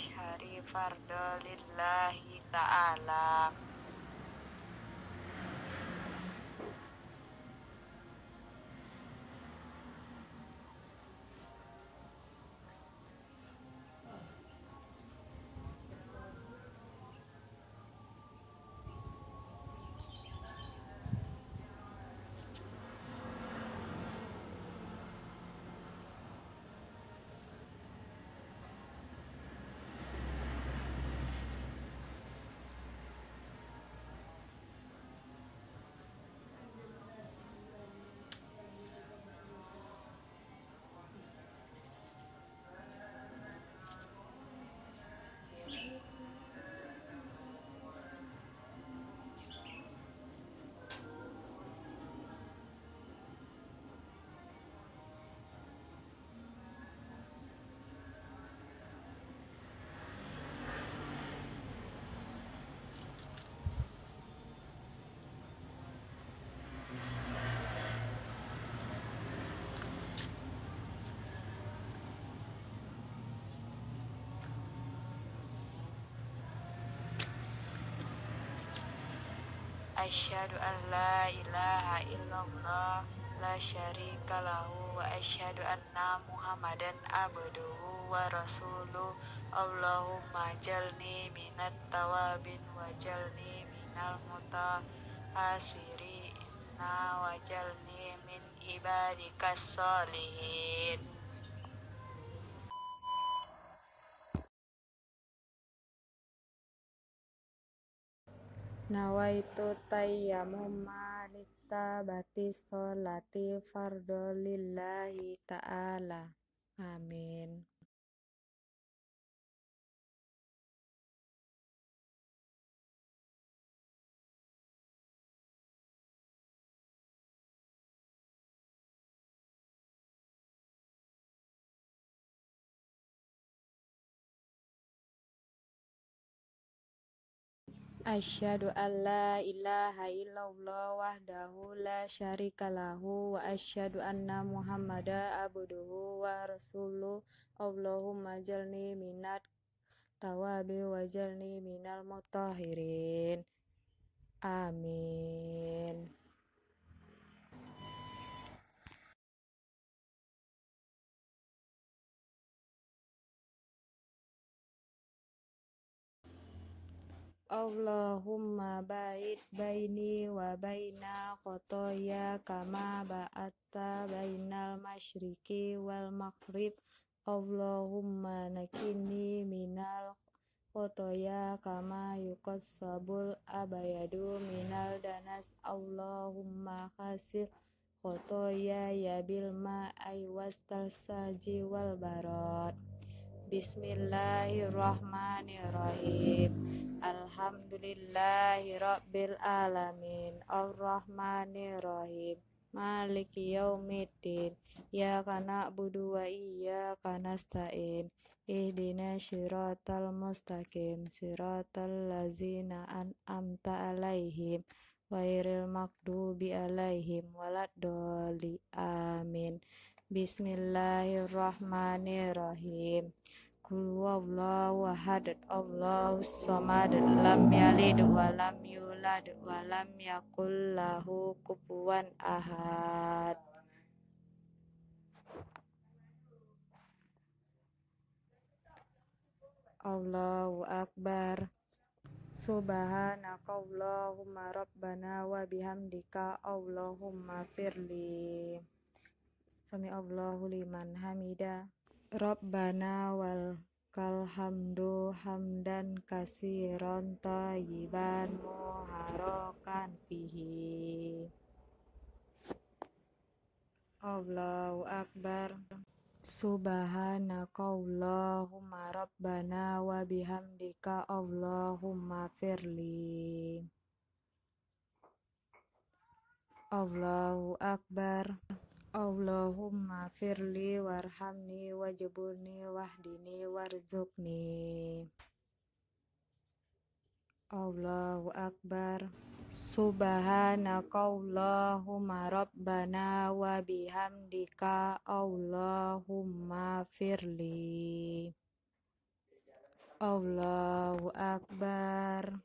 asyhari fardhu lillahi ta'ala asyhadu an la ilaha illallah la syarika lahu wa asyhadu anna muhammadan abduhu wa rasuluh Allahumma jalni minat tawabin wa jalni minal asiri na wa jalni min ibadikas salihin nawaitu tayyamuma bati solati fardolillahi ta'ala amin Asyhadu an la ilaha illallah wahdahu la syarika lahu wa asyhadu anna muhammada abduhu wa rasuluh Allahumma jalni minat tawabi wa jalni minal mutahirin Amin Allahumma ba'id baini wa baina khotoya kama ba'atta bainal masyriki wal maghrib Allahumma nakini minal khotoya kama yukos sabul abayadu minal danas Allahumma khasir khotoya ya bilma aywas tersaji wal barot Bismillahirrahmanirrahim Alhamdulillahi Rabbil Alamin Ar-Rahmanirrahim Maliki Yawmiddin Ya kana budu wa iya kana stain Ihdina syiratal mustaqim Syiratal lazina an'amta alaihim Wairil makdubi alaihim Walad doli amin Bismillahirrahmanirrahim Kul huwallahu ahad, Allahu samad, lam yalid wa lam yulad wa lam yakul lahu kufuwan ahad. Allahu akbar. Subhanaka Allahumma rabbana wa bihamdika Allahumma firli. Sami Allahu liman hamidah. Rabbana wal kalhamdu hamdan kasiron tayyiban muharokan fihi Allahu Akbar Allahumma Rabbana wa bihamdika Allahumma firli Allahu Akbar Allahumma firli warhamni wajiburni wahdini warzukni. Allahu Akbar Subhanakallahumma Rabbana wa bihamdika Allahumma firli Allahu Akbar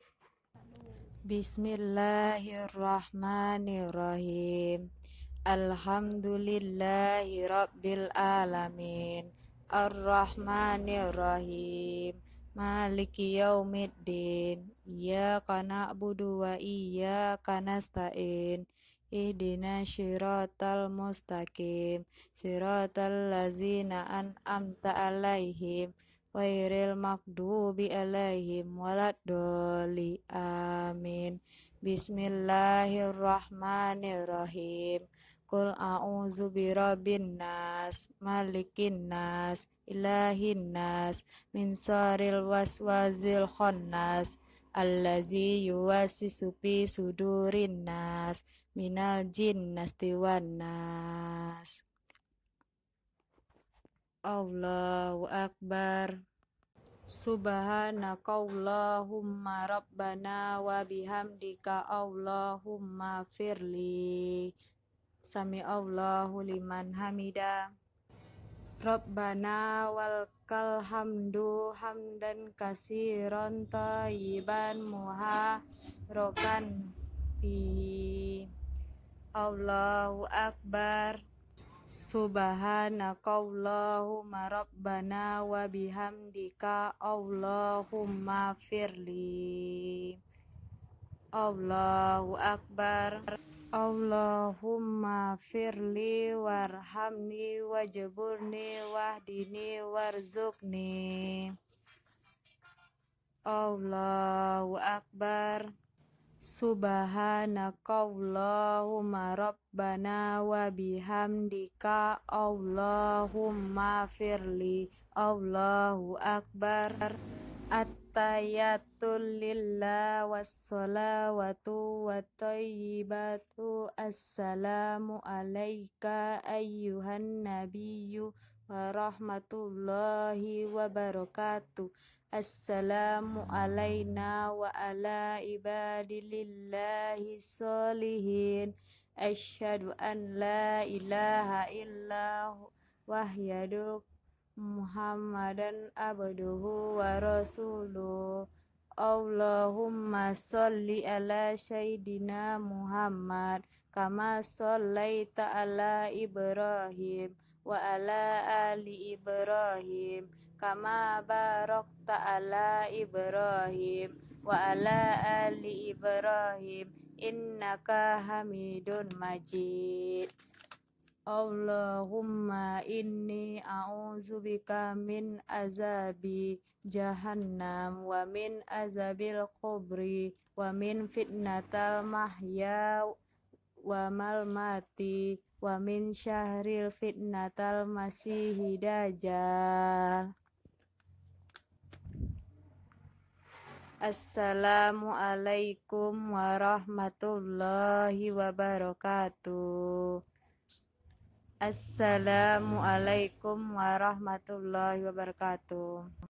Bismillahirrahmanirrahim Alhamdulillahi Rabbil Alamin Ar-Rahmanir-Rahim Maliki Yaumiddin Iyaka na'budu wa iyaka nasta'in Ihdina shiratal mustaqim Shiratal lazina an'amta alaihim Wairil makdubi alaihim doli Amin Bismillahirrahmanirrahim. Kul a'udzu birabbin nas, malikin nas, ilahin nas, min syarril waswazil khannas, allazi yuwasisu fi sudurin nas, minal jinnasti wan nas. Allahu akbar. Subhanakallahumma rabbana wa bihamdika Allahumma firli Sami Allahu liman hamida Rabbana walkal hamdu hamdan kasiran tayyiban muha rokan fi Allahu akbar Subhanakallahumma rabbana wa bihamdika Allahumma firli Allahu akbar Allahumma firli warhamni wajburni wahdini warzukni. Allahu akbar Subhanakallahumma rabbana wa bihamdika Allahumma firli Allahu akbar At-tayatul lillah wassalawatu wa tayyibatu Assalamu alayka ayyuhan nabiyyu warahmatullahi wabarakatuh. Assalamu alayna wa ala ibadillahi salihin. Ashadu an la ilaha illahu wahyadu Muhammadan abduhu wa rasuluh. Allahumma salli ala Sayyidina Muhammad kama sallaita ala Ibrahim wa ala ali Ibrahim kama barakta ala Ibrahim wa ala ali Ibrahim innaka hamidun majid Allahumma inni bika min azabi jahannam wa min azabil kubri wa min fitnatal mahya wa mal mati wa min syahril fitnatal masihi dajjal Assalamualaikum warahmatullahi wabarakatuh Assalamualaikum warahmatullahi wabarakatuh